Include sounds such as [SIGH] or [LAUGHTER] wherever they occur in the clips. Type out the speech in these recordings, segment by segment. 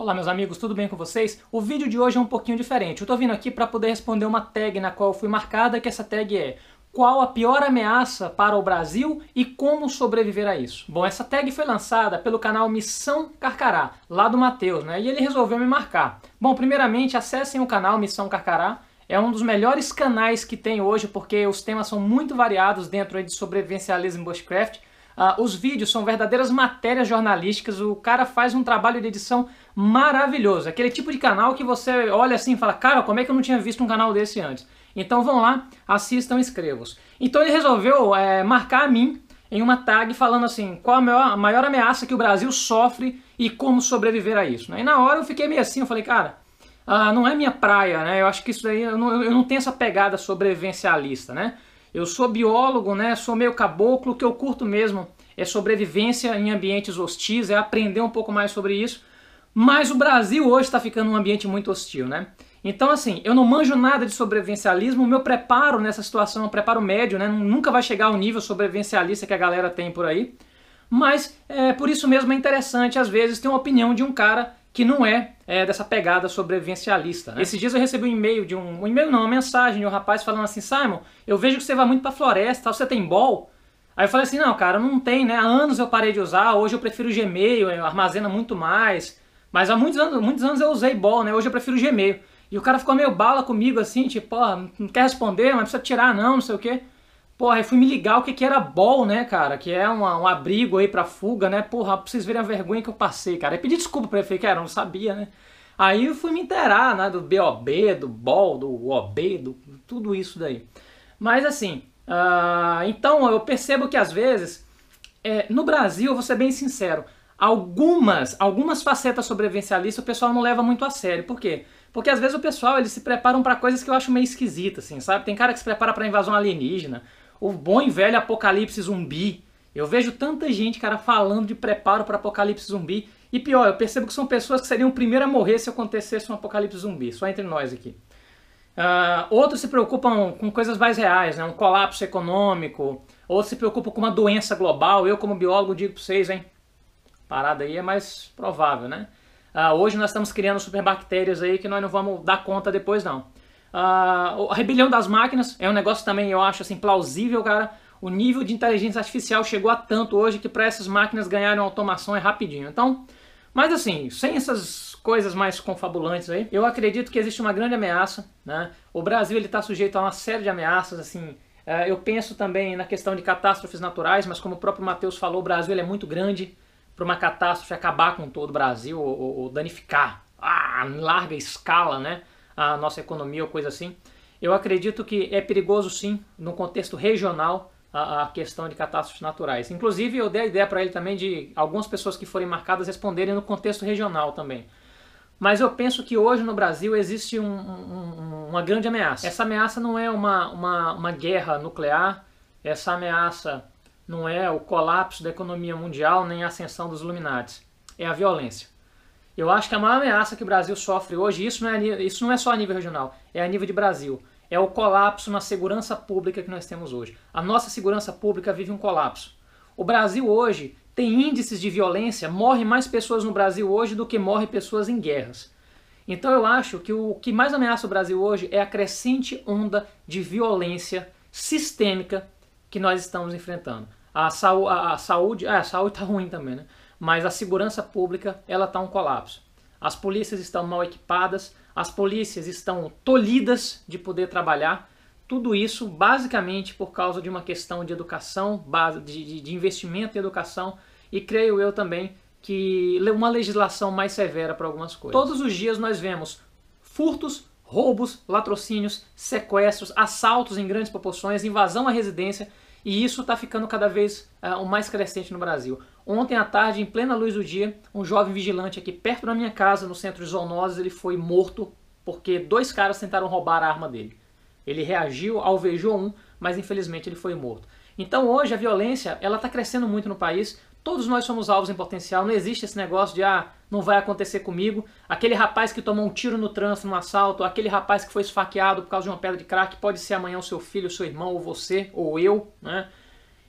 Olá meus amigos, tudo bem com vocês? O vídeo de hoje é um pouquinho diferente. Eu tô vindo aqui para poder responder uma tag na qual eu fui marcada, que essa tag é qual a pior ameaça para o Brasil e como sobreviver a isso. Bom, essa tag foi lançada pelo canal Missão Carcará, lá do Matheus, né? E ele resolveu me marcar. Bom, primeiramente, acessem o canal Missão Carcará, é um dos melhores canais que tem hoje, porque os temas são muito variados dentro de sobrevivencialismo bushcraft. Uh, os vídeos são verdadeiras matérias jornalísticas, o cara faz um trabalho de edição maravilhoso. Aquele tipo de canal que você olha assim e fala, cara, como é que eu não tinha visto um canal desse antes? Então vão lá, assistam e inscrevam Então ele resolveu é, marcar a mim em uma tag falando assim, qual a maior, a maior, ameaça que o Brasil sofre e como sobreviver a isso. Né? E na hora eu fiquei meio assim, eu falei, cara, ah, não é minha praia, né? Eu acho que isso daí, eu não, eu não tenho essa pegada sobrevivencialista, né? Eu sou biólogo, né? Sou meio caboclo, o que eu curto mesmo é sobrevivência em ambientes hostis, é aprender um pouco mais sobre isso. Mas o Brasil hoje está ficando um ambiente muito hostil, né? Então, assim, eu não manjo nada de sobrevivencialismo, o meu preparo nessa situação é um preparo médio, né? Nunca vai chegar ao nível sobrevivencialista que a galera tem por aí. Mas é, por isso mesmo é interessante, às vezes, ter uma opinião de um cara que não é, é dessa pegada sobrevivencialista. Né? Esses dias eu recebi um e-mail de um. Um e-mail não, uma mensagem de um rapaz falando assim: Simon, eu vejo que você vai muito pra floresta, você tem bol? Aí eu falei assim: não, cara, não tem, né? Há anos eu parei de usar, hoje eu prefiro Gmail, armazena muito mais. Mas há muitos anos, muitos anos eu usei Ball, né? Hoje eu prefiro Gmail. E o cara ficou meio bala comigo assim, tipo, porra, não quer responder, mas precisa tirar não, não sei o quê. Porra, aí fui me ligar o que, que era Ball, né, cara? Que é uma, um abrigo aí pra fuga, né? Porra, pra vocês verem a vergonha que eu passei, cara. eu pedi desculpa pra ele, falei, cara, eu não sabia, né? Aí eu fui me inteirar, né, do BOB, do BOL, do OB, do tudo isso daí. Mas assim, uh, então eu percebo que às vezes, é, no Brasil, eu vou ser bem sincero, algumas, algumas facetas sobrevivencialistas o pessoal não leva muito a sério. Por quê? Porque às vezes o pessoal eles se preparam para coisas que eu acho meio esquisitas, assim, sabe? Tem cara que se prepara para invasão alienígena, o bom e velho apocalipse zumbi. Eu vejo tanta gente, cara, falando de preparo para apocalipse zumbi. E pior, eu percebo que são pessoas que seriam o primeiro a morrer se acontecesse um apocalipse zumbi. Só entre nós aqui. Uh, outros se preocupam com coisas mais reais, né? um colapso econômico. Outros se preocupam com uma doença global. Eu, como biólogo, digo para vocês, hein? parada aí é mais provável, né? Ah, hoje nós estamos criando superbactérias aí que nós não vamos dar conta depois, não. Ah, a rebelião das máquinas é um negócio também, eu acho, assim, plausível, cara. O nível de inteligência artificial chegou a tanto hoje que para essas máquinas ganharem automação é rapidinho. Então, mas assim, sem essas coisas mais confabulantes aí, eu acredito que existe uma grande ameaça, né? O Brasil ele está sujeito a uma série de ameaças, assim. Eh, eu penso também na questão de catástrofes naturais, mas como o próprio Matheus falou, o Brasil ele é muito grande para uma catástrofe acabar com todo o Brasil ou, ou, danificar ah, em larga escala né, a nossa economia ou coisa assim. Eu acredito que é perigoso sim, no contexto regional, a, a questão de catástrofes naturais. Inclusive, eu dei a ideia para ele também de algumas pessoas que forem marcadas responderem no contexto regional também. Mas eu penso que hoje no Brasil existe um, um, uma grande ameaça. Essa ameaça não é uma, uma, uma guerra nuclear, essa ameaça não é o colapso da economia mundial nem a ascensão dos Illuminati, é a violência. Eu acho que a maior ameaça que o Brasil sofre hoje, isso não é, isso não é só a nível regional, é a nível de Brasil, é o colapso na segurança pública que nós temos hoje. A nossa segurança pública vive um colapso. O Brasil hoje tem índices de violência, morrem mais pessoas no Brasil hoje do que morrem pessoas em guerras. Então eu acho que o que mais ameaça o Brasil hoje é a crescente onda de violência sistêmica que nós estamos enfrentando. A, saú a, a saúde, ah, a saúde está ruim também, né? Mas a segurança pública, ela está um colapso. As polícias estão mal equipadas, as polícias estão tolhidas de poder trabalhar. Tudo isso basicamente por causa de uma questão de educação, de, de investimento em educação e creio eu também que uma legislação mais severa para algumas coisas. Todos os dias nós vemos furtos, roubos, latrocínios, sequestros, assaltos em grandes proporções, invasão à residência e isso está ficando cada vez uh, mais crescente no Brasil. Ontem à tarde, em plena luz do dia, um jovem vigilante aqui perto da minha casa, no centro de zoonoses, ele foi morto porque dois caras tentaram roubar a arma dele. Ele reagiu, alvejou um, mas infelizmente ele foi morto. Então hoje a violência ela está crescendo muito no país Todos nós somos alvos em potencial, não existe esse negócio de ah, não vai acontecer comigo. Aquele rapaz que tomou um tiro no trânsito, num assalto, aquele rapaz que foi esfaqueado por causa de uma pedra de crack, pode ser amanhã o seu filho, o seu irmão, ou você, ou eu, né?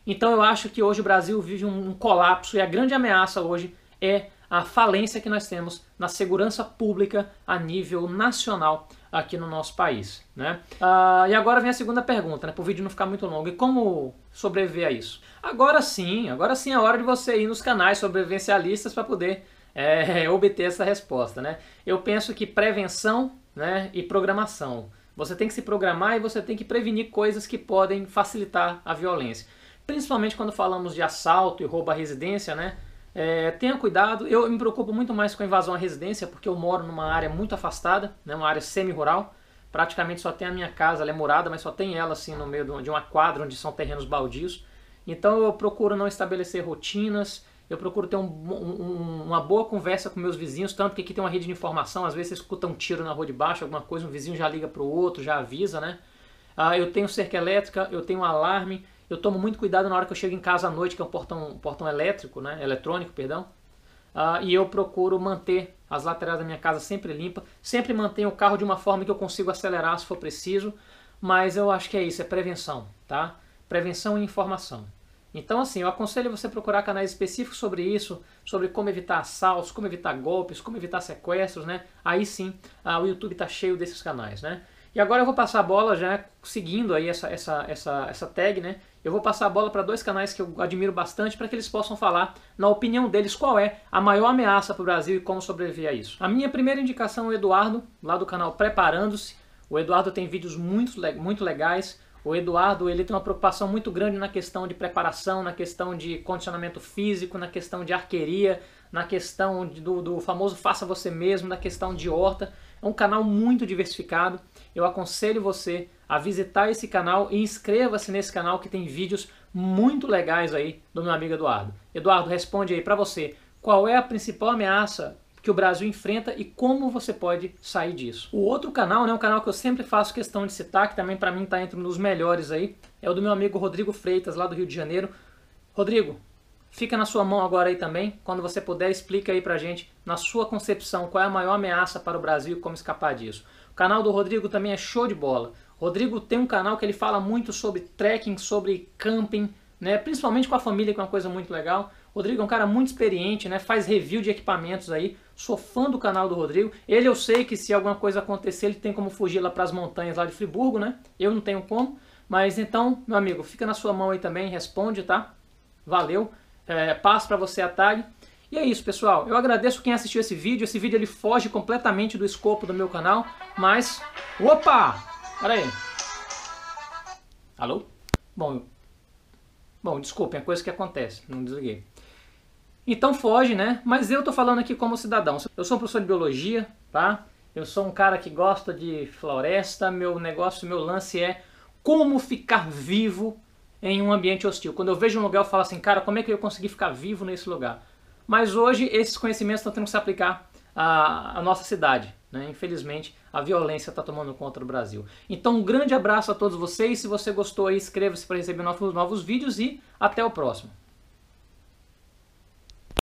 Então eu acho que hoje o Brasil vive um colapso e a grande ameaça hoje é a falência que nós temos na segurança pública a nível nacional aqui no nosso país. Né? Ah, e agora vem a segunda pergunta, né, para o vídeo não ficar muito longo. E como sobreviver a isso? Agora sim, agora sim é hora de você ir nos canais sobrevivencialistas para poder é, [LAUGHS] obter essa resposta. Né? Eu penso que prevenção né, e programação. Você tem que se programar e você tem que prevenir coisas que podem facilitar a violência. Principalmente quando falamos de assalto e roubo à residência, né? É, tenha cuidado, eu me preocupo muito mais com a invasão à residência, porque eu moro numa área muito afastada, né, uma área semi-rural. Praticamente só tem a minha casa, ela é morada, mas só tem ela assim no meio de uma quadra onde são terrenos baldios. Então eu procuro não estabelecer rotinas, eu procuro ter um, um, uma boa conversa com meus vizinhos, tanto que aqui tem uma rede de informação, às vezes você escuta um tiro na rua de baixo, alguma coisa, um vizinho já liga para o outro, já avisa, né? Ah, eu tenho cerca elétrica, eu tenho alarme, eu tomo muito cuidado na hora que eu chego em casa à noite, que é um portão, um portão elétrico, né? eletrônico, perdão. Uh, e eu procuro manter as laterais da minha casa sempre limpa, sempre mantenho o carro de uma forma que eu consigo acelerar se for preciso, mas eu acho que é isso, é prevenção, tá? Prevenção e informação. Então, assim, eu aconselho você procurar canais específicos sobre isso, sobre como evitar assaltos, como evitar golpes, como evitar sequestros, né? Aí sim, ah, o YouTube está cheio desses canais, né? E agora eu vou passar a bola já seguindo aí essa, essa, essa, essa tag, né? Eu vou passar a bola para dois canais que eu admiro bastante para que eles possam falar, na opinião deles, qual é a maior ameaça para o Brasil e como sobreviver a isso. A minha primeira indicação é o Eduardo, lá do canal Preparando-se. O Eduardo tem vídeos muito, muito legais. O Eduardo ele tem uma preocupação muito grande na questão de preparação, na questão de condicionamento físico, na questão de arqueria, na questão do, do famoso faça você mesmo, na questão de horta. É um canal muito diversificado eu aconselho você a visitar esse canal e inscreva-se nesse canal que tem vídeos muito legais aí do meu amigo Eduardo. Eduardo, responde aí para você, qual é a principal ameaça que o Brasil enfrenta e como você pode sair disso. O outro canal, né, um canal que eu sempre faço questão de citar, que também para mim está entre um dos melhores aí, é o do meu amigo Rodrigo Freitas, lá do Rio de Janeiro. Rodrigo, fica na sua mão agora aí também, quando você puder, explica aí pra gente, na sua concepção, qual é a maior ameaça para o Brasil e como escapar disso. O canal do Rodrigo também é show de bola. Rodrigo tem um canal que ele fala muito sobre trekking, sobre camping, né? principalmente com a família, que é uma coisa muito legal. Rodrigo é um cara muito experiente, né? faz review de equipamentos aí. Sou fã do canal do Rodrigo. Ele eu sei que se alguma coisa acontecer, ele tem como fugir lá para as montanhas lá de Friburgo, né? Eu não tenho como. Mas então, meu amigo, fica na sua mão aí também, responde, tá? Valeu. É, passo para você a tag. E é isso, pessoal. Eu agradeço quem assistiu esse vídeo. Esse vídeo ele foge completamente do escopo do meu canal, mas... Opa! Pera aí. Alô? Bom, Bom, desculpem, é coisa que acontece, não desliguei. Então foge, né? Mas eu tô falando aqui como cidadão. Eu sou um professor de biologia, tá? Eu sou um cara que gosta de floresta, meu negócio, meu lance é como ficar vivo em um ambiente hostil. Quando eu vejo um lugar, eu falo assim, cara, como é que eu consegui ficar vivo nesse lugar? Mas hoje esses conhecimentos estão tendo que se aplicar à, à nossa cidade. Né? Infelizmente, a violência está tomando conta do Brasil. Então, um grande abraço a todos vocês. Se você gostou, inscreva-se para receber novos, novos vídeos e até o próximo.